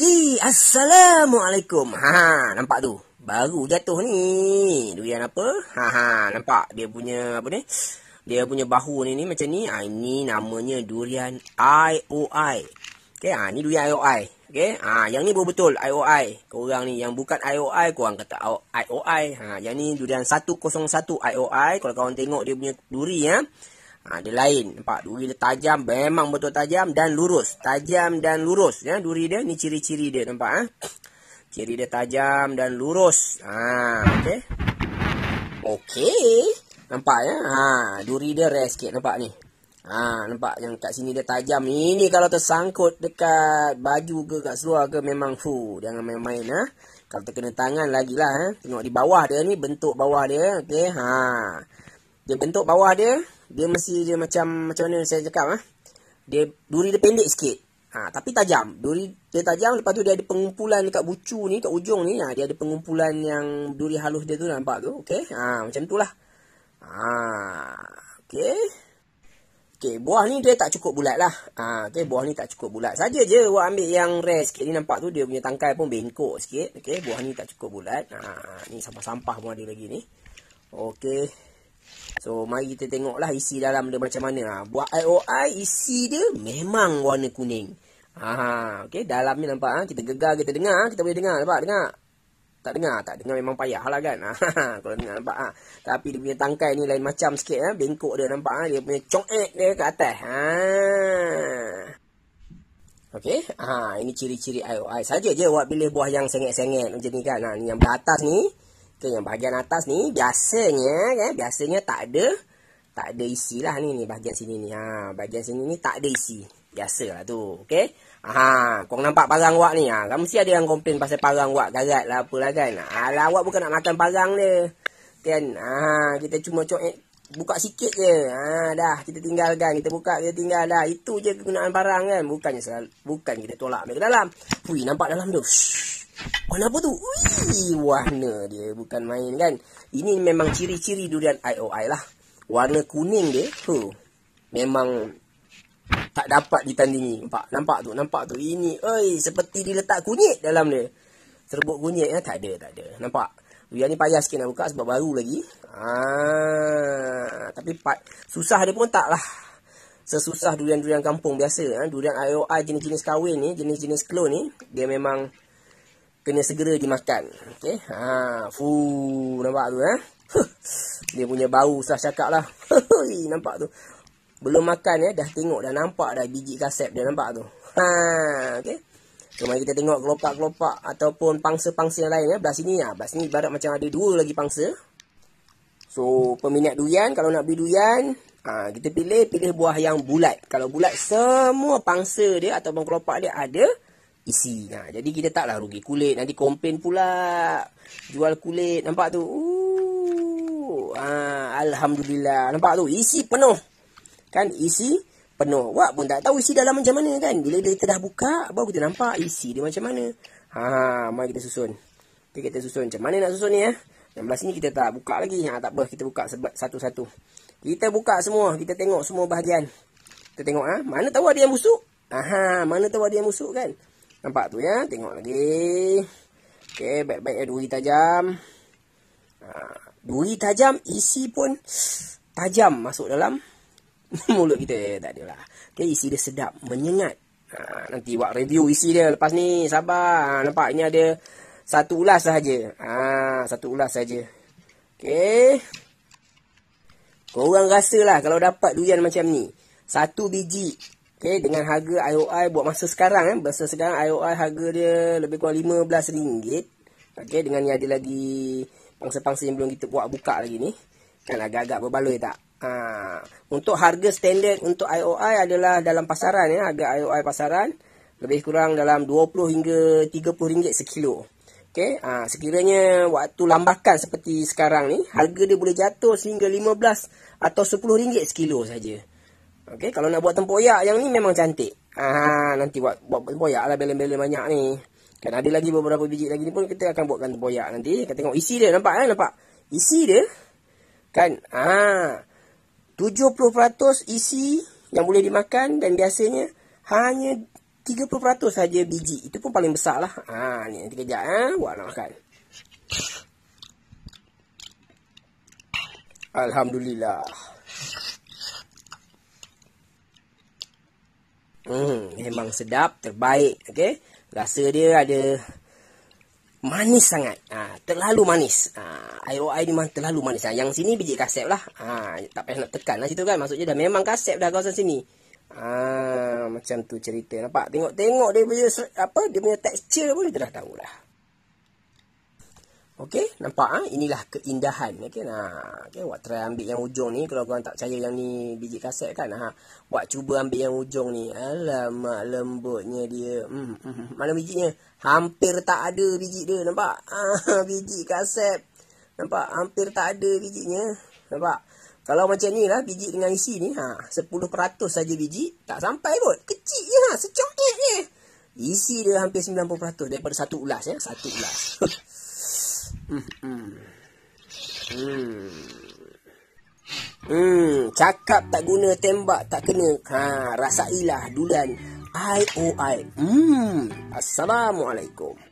Haki, Assalamualaikum. Ha, ha, nampak tu. Baru jatuh ni. Durian apa? Ha, ha, nampak. Dia punya, apa ni? Dia punya bahu ni, ni macam ni. Ha, ini namanya durian IOI. Okay, ha, ni durian IOI. Okay, ha, yang ni betul-betul IOI. Korang ni, yang bukan IOI, korang kata IOI. Ha, yang ni durian 101 IOI. Kalau korang tengok dia punya duri, ya ha, dia lain nampak duri dia tajam memang betul tajam dan lurus tajam dan lurus ya duri dia ni ciri-ciri dia nampak ah ha? ciri dia tajam dan lurus ha okey okey nampak ya ha duri dia rare sikit nampak ni ha nampak yang kat sini dia tajam ini kalau tersangkut dekat baju ke kat seluar ke memang fu jangan main-main ah ha? kalau terkena tangan lagilah ha? tengok di bawah dia ni bentuk bawah dia okey ha dia bentuk bawah dia dia mesti dia macam macam mana saya cakap ah. Ha? Dia duri dia pendek sikit. Ha, tapi tajam. Duri dia tajam lepas tu dia ada pengumpulan dekat bucu ni, dekat ujung ni. Ha, dia ada pengumpulan yang duri halus dia tu nampak tu. Okey. Ha, macam itulah. Ha, okey. Okey, buah ni dia tak cukup bulat lah. Ha, okey, buah ni tak cukup bulat. Saja je awak ambil yang rare sikit ni nampak tu dia punya tangkai pun bengkok sikit. Okey, buah ni tak cukup bulat. Ha, ni sampah-sampah pun ada lagi ni. Okey. So mari kita tengoklah isi dalam dia macam mana. Ha. Buat IOI isi dia memang warna kuning. Ha, ha okey dalam ni nampak ha. kita gegar kita dengar ha, kita boleh dengar nampak dengar. Tak dengar tak dengar memang payah lah kan. Ha, kalau dengar nampak ha. Tapi dia punya tangkai ni lain macam sikit ha. bengkok dia nampak ha. dia punya congek dia kat atas. Ha. Okey, ha ini ciri-ciri IOI saja je buat pilih buah yang sengit-sengit macam ni kan. Ha ni yang atas ni Okey, yang bahagian atas ni biasanya ya, biasanya tak ada tak ada isi lah ni ni bahagian sini ni. Ha, bahagian sini ni tak ada isi. Biasalah tu. Okey. Ha, kau nampak parang wak ni. Ha, kau mesti ada yang komplain pasal parang wak garat lah apalah kan. Alah awak bukan nak makan parang dia. Kan? Ha, kita cuma coek buka sikit je. Ha, dah kita tinggalkan, kita buka, kita tinggal dah. Itu je kegunaan parang kan. Bukannya selalu, bukan kita tolak ambil ke dalam. Hui, nampak dalam tu. Warna apa tu? Wih warna dia bukan main kan. Ini memang ciri-ciri durian IOI lah. Warna kuning dia, tu. Memang tak dapat ditandingi. Nampak, nampak tu, nampak tu. Ini, oi, seperti diletak kunyit dalam dia. Serbuk kunyit, ya? tak ada, tak ada. Nampak? Durian ni payah sikit nak buka sebab baru lagi. Ah, tapi part, susah dia pun tak lah. Sesusah durian-durian kampung biasa. Ha? Durian IOI jenis-jenis kahwin ni, jenis-jenis clone ni, dia memang kena segera dimakan. Okey. Ha, fu, nampak tu eh. Dia punya bau susah cakap lah. nampak tu. Belum makan ya, eh? dah tengok, dah nampak dah biji kasep dia nampak tu. Ha, okey. So, mari kita tengok kelopak-kelopak ataupun pangsa-pangsa yang lain ya. Eh? Belah sini ya. Belah sini ibarat macam ada dua lagi pangsa. So, peminat durian, kalau nak beli durian, ha, kita pilih, pilih buah yang bulat. Kalau bulat, semua pangsa dia ataupun kelopak dia ada isi. Ha, jadi kita taklah rugi kulit. Nanti komplain pula. Jual kulit. Nampak tu? Uh, ha, Alhamdulillah. Nampak tu? Isi penuh. Kan isi penuh. wah pun tak tahu isi dalam macam mana kan. Bila kita dah buka, baru kita nampak isi dia macam mana. Ha, mari kita susun. Okay, kita susun. Macam mana nak susun ni eh? Yang belah sini kita tak buka lagi. Ha, tak apa, kita buka satu-satu. Kita buka semua. Kita tengok semua bahagian. Kita tengok ha? Mana tahu ada yang busuk? Aha, mana tahu ada yang busuk kan? Nampak tu ya. Tengok lagi. Okey, baik-baik ya duri tajam. Ha, duri tajam, isi pun tajam masuk dalam mulut kita. Tak adalah. Okey, isi dia sedap, menyengat. Ha, nanti buat review isi dia lepas ni. Sabar. Nampak ini ada satu ulas saja. sahaja. Ha, satu ulas sahaja. Okey. Korang rasa lah kalau dapat durian macam ni. Satu biji Okay, dengan harga IOI buat masa sekarang eh. Masa sekarang IOI harga dia lebih kurang RM15. Okay, dengan ni ada lagi pangsa-pangsa yang belum kita buat buka lagi ni. Kan agak-agak berbaloi tak? Ha. Untuk harga standard untuk IOI adalah dalam pasaran ya. Eh. Harga IOI pasaran lebih kurang dalam RM20 hingga RM30 sekilo. Okay, ha. sekiranya waktu lambakan seperti sekarang ni, harga dia boleh jatuh sehingga RM15 atau RM10 sekilo saja. Okey, kalau nak buat tempoyak yang ni memang cantik. Ah, nanti buat buat tempoyak lah bela-bela banyak ni. Kan ada lagi beberapa biji lagi ni pun kita akan buatkan tempoyak nanti. Kita tengok isi dia nampak kan? Nampak. Isi dia kan ah ha, 70% isi yang boleh dimakan dan biasanya hanya 30% saja biji. Itu pun paling besar lah. Ah ni nanti kejap ah ha? buat nak makan. Alhamdulillah. Hmm, memang sedap, terbaik, okey. Rasa dia ada manis sangat. ha, terlalu manis. Ah, ha, IOI ni memang terlalu manis. Ha, yang sini biji kasep lah. Ha, tak payah nak tekan lah situ kan. Maksudnya dah memang kasep dah kawasan sini. ha, macam tu cerita. Nampak? Tengok-tengok dia punya apa? Dia punya tekstur pun kita dah tahu lah. Okey, nampak ah ha? inilah keindahan. Okey nah. Okey, buat try ambil yang hujung ni kalau korang tak percaya yang ni biji kaset kan. Ha. Buat cuba ambil yang hujung ni. Alamak lembutnya dia. Hmm. hmm, hmm. Mana bijinya? Hampir tak ada biji dia, nampak? Ah, biji kaset. Nampak? Hampir tak ada bijinya. Nampak? Kalau macam ni lah biji dengan isi ni ha ah, 10% saja biji tak sampai kot. Kecil je ha ah. secongkit je. Isi dia hampir 90% daripada satu ulas ya, satu ulas. Hmm. hmm, cakap tak guna tembak tak kena. Ha, rasailah dulan I O I, Hmm, assalamualaikum.